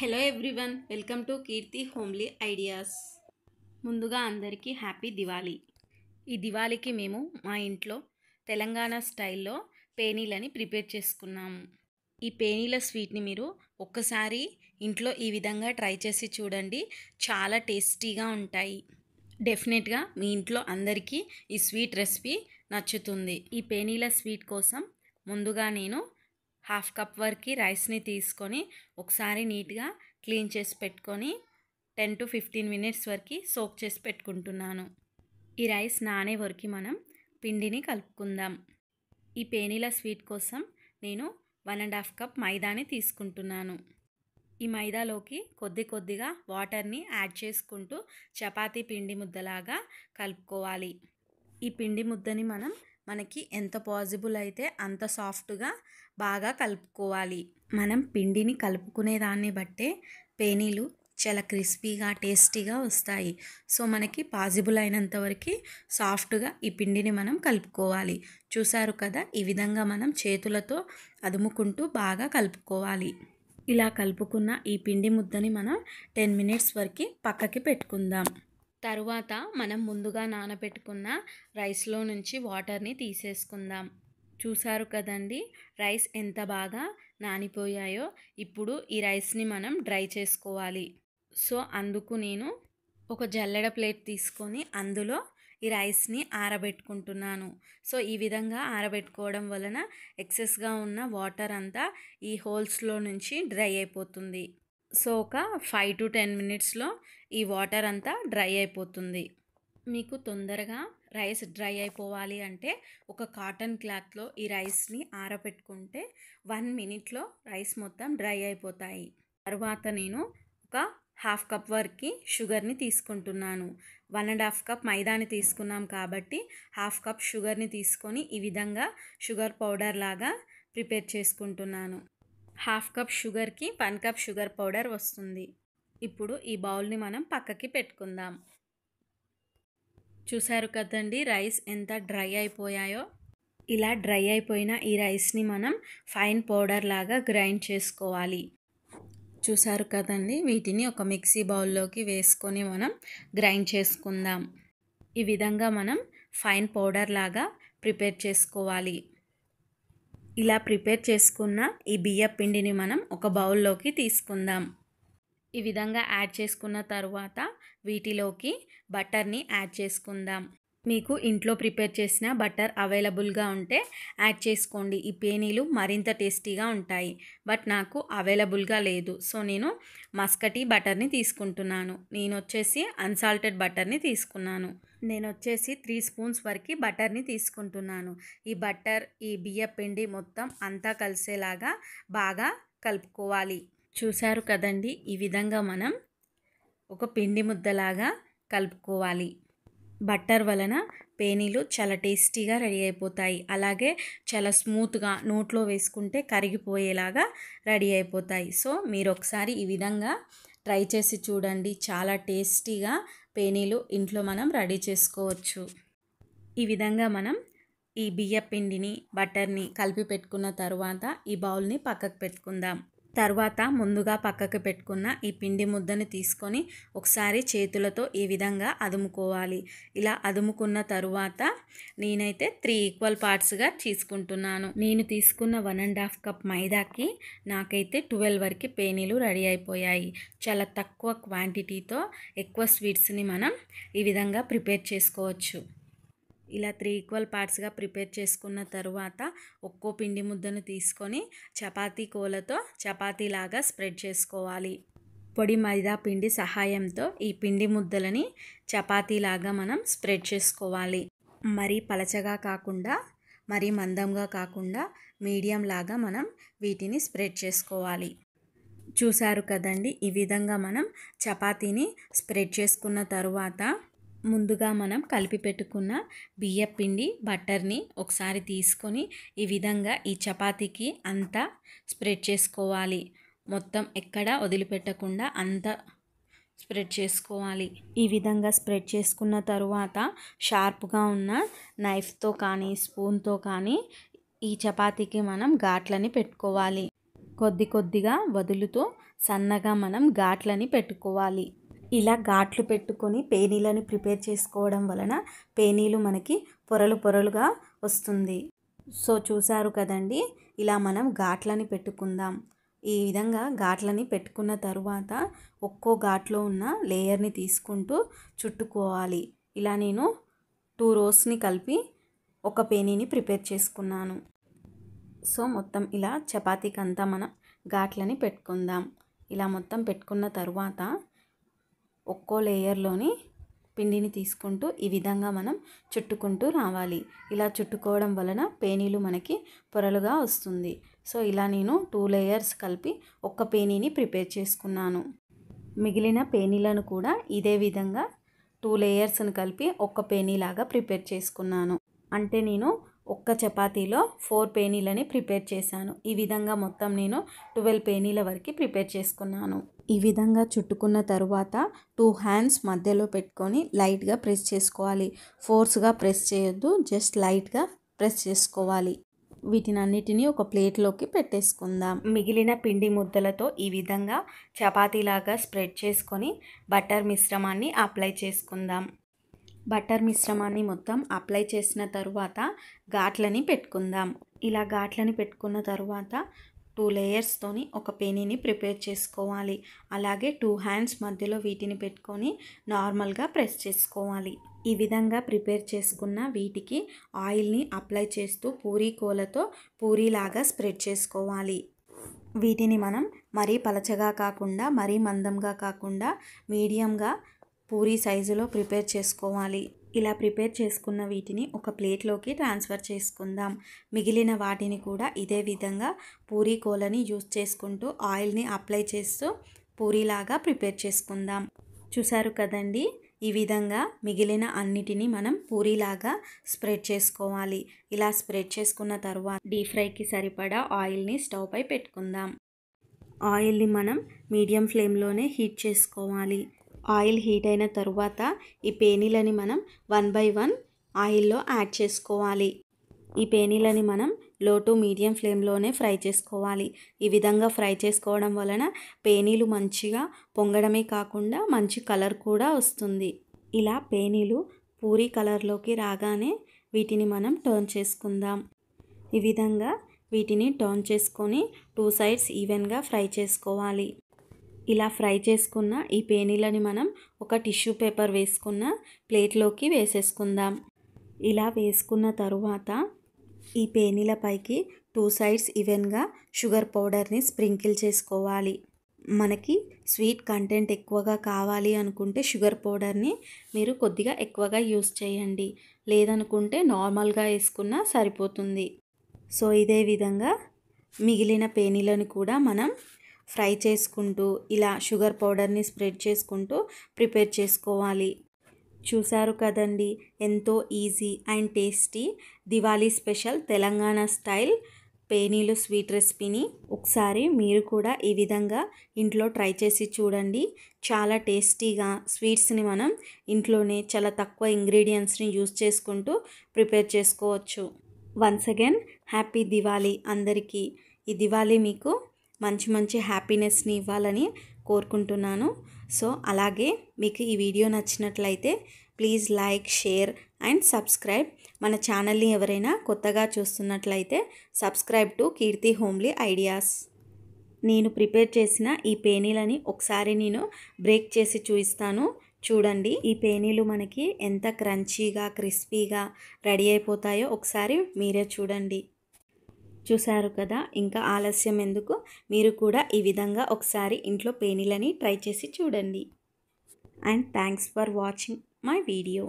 hello everyone welcome to Keerthi homely ideas ముందుగా అందరికీ happy Diwali ఈ దివాళీకి మేము మా ఇంట్లో తెలంగాణ స్టైల్లో పేనీలని ప్రిపేర్ చేసుకున్నాము ఈ పేనీల స్వీట్ని మీరు ఒక్కసారి ఇంట్లో ఈ విధంగా ట్రై చేసి చూడండి చాలా టేస్టీగా ఉంటాయి డెఫినెట్గా మీ ఇంట్లో అందరికీ ఈ స్వీట్ రెసిపీ నచ్చుతుంది ఈ పేనీల స్వీట్ కోసం ముందుగా నేను హాఫ్ కప్ వరకు రైస్ని తీసుకొని ఒకసారి నీట్గా క్లీన్ చేసి పెట్టుకొని టెన్ టు ఫిఫ్టీన్ మినిట్స్ వరకు సోక్ చేసి పెట్టుకుంటున్నాను ఈ రైస్ నానే వరకు మనం పిండిని కలుపుకుందాం ఈ పేనీల స్వీట్ కోసం నేను వన్ అండ్ హాఫ్ కప్ మైదాని తీసుకుంటున్నాను ఈ మైదాలోకి కొద్ది కొద్దిగా వాటర్ని యాడ్ చేసుకుంటూ చపాతీ పిండి ముద్దలాగా కలుపుకోవాలి ఈ పిండి ముద్దని మనం మనకి ఎంత పాజిబుల్ అయితే అంత సాఫ్ట్గా బాగా కలుపుకోవాలి మనం పిండిని కలుపుకునే దాన్ని బట్టే పేనీలు చాలా క్రిస్పీగా టేస్టీగా వస్తాయి సో మనకి పాజిబుల్ అయినంత వరకు సాఫ్ట్గా ఈ పిండిని మనం కలుపుకోవాలి చూసారు కదా ఈ విధంగా మనం చేతులతో అదుముకుంటూ బాగా కలుపుకోవాలి ఇలా కలుపుకున్న ఈ పిండి ముద్దని మనం టెన్ మినిట్స్ వరకు పక్కకి పెట్టుకుందాం తరువాత మనం ముందుగా నానబెట్టుకున్న రైస్లో నుంచి వాటర్ని తీసేసుకుందాం చూసారు కదండి రైస్ ఎంత బాగా నానిపోయాయో ఇప్పుడు ఈ రైస్ని మనం డ్రై చేసుకోవాలి సో అందుకు నేను ఒక జల్లెడ ప్లేట్ తీసుకొని అందులో ఈ రైస్ని ఆరబెట్టుకుంటున్నాను సో ఈ విధంగా ఆరబెట్టుకోవడం వలన ఎక్సెస్గా ఉన్న వాటర్ అంతా ఈ హోల్స్లో నుంచి డ్రై అయిపోతుంది సో ఒక ఫైవ్ టు టెన్ మినిట్స్లో ఈ వాటర్ అంతా డ్రై అయిపోతుంది మీకు తొందరగా రైస్ డ్రై అయిపోవాలి అంటే ఒక కాటన్ క్లాత్లో ఈ రైస్ని ఆరబెట్టుకుంటే వన్ మినిట్లో రైస్ మొత్తం డ్రై అయిపోతాయి తర్వాత నేను ఒక హాఫ్ కప్ వరకు షుగర్ని తీసుకుంటున్నాను వన్ అండ్ హాఫ్ కప్ మైదాని తీసుకున్నాం కాబట్టి హాఫ్ కప్ షుగర్ని తీసుకొని ఈ విధంగా షుగర్ పౌడర్ లాగా ప్రిపేర్ చేసుకుంటున్నాను హాఫ్ కప్ షుగర్కి వన్ కప్ షుగర్ పౌడర్ వస్తుంది ఇప్పుడు ఈ బౌల్ని మనం పక్కకి పెట్టుకుందాం చూసారు కదండి రైస్ ఎంత డ్రై అయిపోయాయో ఇలా డ్రై అయిపోయిన ఈ రైస్ని మనం ఫైన్ పౌడర్ లాగా గ్రైండ్ చేసుకోవాలి చూసారు కదండి వీటిని ఒక మిక్సీ బౌల్లోకి వేసుకొని మనం గ్రైండ్ చేసుకుందాం ఈ విధంగా మనం ఫైన్ పౌడర్ లాగా ప్రిపేర్ చేసుకోవాలి ఇలా ప్రిపేర్ చేసుకున్న ఈ బియ్య పిండిని మనం ఒక బౌల్లోకి తీసుకుందాం ఈ విధంగా యాడ్ చేసుకున్న తర్వాత వీటిలోకి బటర్ని యాడ్ చేసుకుందాం మీకు ఇంట్లో ప్రిపేర్ చేసిన బటర్ అవైలబుల్గా ఉంటే యాడ్ చేసుకోండి ఈ పేనీలు మరింత టేస్టీగా ఉంటాయి బట్ నాకు అవైలబుల్గా లేదు సో నేను మస్కటీ బటర్ని తీసుకుంటున్నాను నేను వచ్చేసి అన్సాల్టెడ్ బటర్ని తీసుకున్నాను నేను వచ్చేసి త్రీ స్పూన్స్ వరకు బటర్ని తీసుకుంటున్నాను ఈ బటర్ ఈ బియ్య పిండి మొత్తం అంతా కలిసేలాగా బాగా కలుపుకోవాలి చూశారు కదండి ఈ విధంగా మనం ఒక పిండి ముద్దలాగా కలుపుకోవాలి బట్టర్ వలన పేనీలు చాలా టేస్టీగా రెడీ అయిపోతాయి అలాగే చాలా స్మూత్గా నోట్లో వేసుకుంటే కరిగిపోయేలాగా రెడీ అయిపోతాయి సో మీరు ఒకసారి ఈ విధంగా ట్రై చేసి చూడండి చాలా టేస్టీగా పేనీలు ఇంట్లో మనం రెడీ చేసుకోవచ్చు ఈ విధంగా మనం ఈ బియ్య పిండిని బటర్ని కలిపి పెట్టుకున్న తర్వాత ఈ బౌల్ని పక్కకు పెట్టుకుందాం తర్వాత ముందుగా పక్కకు పెట్టుకున్న ఈ పిండి ముద్దని తీసుకొని ఒకసారి చేతులతో ఈ విధంగా అదుముకోవాలి ఇలా అదుముకున్న తరువాత నేనైతే త్రీ ఈక్వల్ పార్ట్స్గా తీసుకుంటున్నాను నేను తీసుకున్న వన్ అండ్ హాఫ్ కప్ మైదాకి నాకైతే ట్వెల్వ్ వరకు పేనీలు రెడీ అయిపోయాయి చాలా తక్కువ క్వాంటిటీతో ఎక్కువ స్వీట్స్ని మనం ఈ విధంగా ప్రిపేర్ చేసుకోవచ్చు ఇలా త్రీ ఈక్వల్ పార్ట్స్గా ప్రిపేర్ చేసుకున్న తర్వాత ఒక్కో పిండి ముద్దను తీసుకొని చపాతీ కోలతో చపాతీలాగా స్ప్రెడ్ చేసుకోవాలి పొడి మైదా పిండి సహాయంతో ఈ పిండి ముద్దలని చపాతీలాగా మనం స్ప్రెడ్ చేసుకోవాలి మరీ పలచగా కాకుండా మరీ మందంగా కాకుండా మీడియం లాగా మనం వీటిని స్ప్రెడ్ చేసుకోవాలి చూశారు కదండి ఈ విధంగా మనం చపాతీని స్ప్రెడ్ చేసుకున్న తరువాత ముందుగా మనం కలిపి పెట్టుకున్న పిండి బట్టర్ని ఒకసారి తీసుకొని ఈ విధంగా ఈ చపాతీకి అంతా స్ప్రెడ్ చేసుకోవాలి మొత్తం ఎక్కడ వదిలిపెట్టకుండా అంతా స్ప్రెడ్ చేసుకోవాలి ఈ విధంగా స్ప్రెడ్ చేసుకున్న తరువాత షార్ప్గా ఉన్న నైఫ్తో కానీ స్పూన్తో కానీ ఈ చపాతీకి మనం ఘాట్లని పెట్టుకోవాలి కొద్ది కొద్దిగా వదులుతూ సన్నగా మనం ఘాట్లని పెట్టుకోవాలి ఇలా ఘాట్లు పెట్టుకొని పేనీలను ప్రిపేర్ చేసుకోవడం వలన పేనీలు మనకి పొరలు పొరలుగా వస్తుంది సో చూసారు కదండి ఇలా మనం ఘాట్లని పెట్టుకుందాం ఈ విధంగా ఘాట్లని పెట్టుకున్న తరువాత ఒక్కో ఘాట్లో ఉన్న లేయర్ని తీసుకుంటూ చుట్టుకోవాలి ఇలా నేను టూ రోస్ని కలిపి ఒక పేనీని ప్రిపేర్ చేసుకున్నాను సో మొత్తం ఇలా చపాతీకి అంతా మనం ఘాట్లని పెట్టుకుందాం ఇలా మొత్తం పెట్టుకున్న తరువాత ఒక్కో లేయర్లోని పిండిని తీసుకుంటూ ఈ విధంగా మనం చుట్టుకుంటూ రావాలి ఇలా చుట్టుకోవడం వలన పేనీలు మనకి పొరలుగా వస్తుంది సో ఇలా నేను టూ లేయర్స్ కలిపి ఒక్క పేనీని ప్రిపేర్ చేసుకున్నాను మిగిలిన పేనీలను కూడా ఇదే విధంగా టూ లేయర్స్ని కలిపి ఒక్క పేనీలాగా ప్రిపేర్ చేసుకున్నాను అంటే నేను ఒక్క చపాతీలో ఫోర్ పేనీలని ప్రిపేర్ చేశాను ఈ విధంగా మొత్తం నేను ట్వెల్వ్ పేనీల వరకు ప్రిపేర్ చేసుకున్నాను ఈ విధంగా చుట్టుకున్న తరువాత టూ హ్యాండ్స్ మధ్యలో పెట్టుకొని లైట్గా ప్రెస్ చేసుకోవాలి ఫోర్స్గా ప్రెస్ చేయొద్దు జస్ట్ లైట్గా ప్రెస్ చేసుకోవాలి వీటిని అన్నిటినీ ఒక ప్లేట్లోకి పెట్టేసుకుందాం మిగిలిన పిండి ముద్దలతో ఈ విధంగా చపాతీలాగా స్ప్రెడ్ చేసుకొని బటర్ మిశ్రమాన్ని అప్లై చేసుకుందాం బటర్ మిశ్రమాన్ని మొత్తం అప్లై చేసిన తరువాత ఘాట్లని పెట్టుకుందాం ఇలా ఘాట్లని పెట్టుకున్న తరువాత టూ లేయర్స్తోని ఒక పేనీని ప్రిపేర్ చేసుకోవాలి అలాగే టూ హ్యాండ్స్ మధ్యలో వీటిని పెట్టుకొని నార్మల్గా ప్రెస్ చేసుకోవాలి ఈ విధంగా ప్రిపేర్ చేసుకున్న వీటికి ఆయిల్ని అప్లై చేస్తూ పూరీ కోలతో పూరీలాగా స్ప్రెడ్ చేసుకోవాలి వీటిని మనం మరీ పలచగా కాకుండా మరీ మందంగా కాకుండా మీడియంగా పూరీ సైజులో ప్రిపేర్ చేసుకోవాలి ఇలా ప్రిపేర్ చేసుకున్న వీటిని ఒక ప్లేట్లోకి ట్రాన్స్ఫర్ చేసుకుందాం మిగిలిన వాటిని కూడా ఇదే విధంగా పూరీ కోలని యూస్ చేసుకుంటూ ఆయిల్ని అప్లై చేస్తూ పూరీలాగా ప్రిపేర్ చేసుకుందాం చూసారు కదండి ఈ విధంగా మిగిలిన అన్నిటినీ మనం పూరీలాగా స్ప్రెడ్ చేసుకోవాలి ఇలా స్ప్రెడ్ చేసుకున్న తర్వాత డీప్ ఫ్రైకి సరిపడా ఆయిల్ని స్టవ్పై పెట్టుకుందాం ఆయిల్ని మనం మీడియం ఫ్లేమ్లోనే హీట్ చేసుకోవాలి ఆయిల్ హీట్ అయిన తరువాత ఈ పేనీలని మనం వన్ బై వన్ ఆయిల్లో యాడ్ చేసుకోవాలి ఈ పేనీలని మనం లో టు మీడియం ఫ్లేమ్లోనే ఫ్రై చేసుకోవాలి ఈ విధంగా ఫ్రై చేసుకోవడం వలన పేనీలు మంచిగా పొంగడమే కాకుండా మంచి కలర్ కూడా వస్తుంది ఇలా పేనీలు పూరి కలర్లోకి రాగానే వీటిని మనం టర్న్ చేసుకుందాం ఈ విధంగా వీటిని టర్న్ చేసుకొని టూ సైడ్స్ ఈవెన్గా ఫ్రై చేసుకోవాలి ఇలా ఫ్రై చేసుకున్న ఈ పేనీలని మనం ఒక టిష్యూ పేపర్ వేసుకున్న ప్లేట్లోకి వేసేసుకుందాం ఇలా వేసుకున్న తరువాత ఈ పేనీల పైకి టూ సైడ్స్ ఈవెన్గా షుగర్ పౌడర్ని స్ప్రింకిల్ చేసుకోవాలి మనకి స్వీట్ కంటెంట్ ఎక్కువగా కావాలి అనుకుంటే షుగర్ పౌడర్ని మీరు కొద్దిగా ఎక్కువగా యూస్ చేయండి లేదనుకుంటే నార్మల్గా వేసుకున్నా సరిపోతుంది సో ఇదే విధంగా మిగిలిన పేనీలను కూడా మనం ఫ్రై చేసుకుంటూ ఇలా షుగర్ పౌడర్ని స్ప్రెడ్ చేసుకుంటూ ప్రిపేర్ చేసుకోవాలి చూశారు కదండి ఎంతో easy and tasty Diwali special Telangana style పేనీలు స్వీట్ రెసిపీని ఒకసారి మీరు కూడా ఈ విధంగా ఇంట్లో ట్రై చేసి చూడండి చాలా టేస్టీగా స్వీట్స్ని మనం ఇంట్లోనే చాలా తక్కువ ఇంగ్రీడియంట్స్ని యూజ్ చేసుకుంటూ ప్రిపేర్ చేసుకోవచ్చు వన్స్ అగైన్ హ్యాపీ దివాళీ అందరికీ ఈ దివాళీ మీకు మంచి మంచి హ్యాపీనెస్ని ఇవ్వాలని కోరుకుంటున్నాను సో అలాగే మీకు ఈ వీడియో నచ్చినట్లయితే please like share and subscribe మన ఛానల్ని ఎవరైనా కొత్తగా చూస్తున్నట్లయితే subscribe to Keerthi homely ideas నేను ప్రిపేర్ చేసిన ఈ పేనీలని ఒకసారి నేను బ్రేక్ చేసి చూపిస్తాను చూడండి ఈ పేనీలు మనకి ఎంత క్రంచీగా క్రిస్పీగా రెడీ అయిపోతాయో ఒకసారి మీరే చూడండి చూశారు కదా ఇంకా ఆలస్యం ఎందుకు మీరు కూడా ఈ విధంగా ఒకసారి ఇంట్లో పేనీలని ట్రై చేసి చూడండి and thanks for watching my video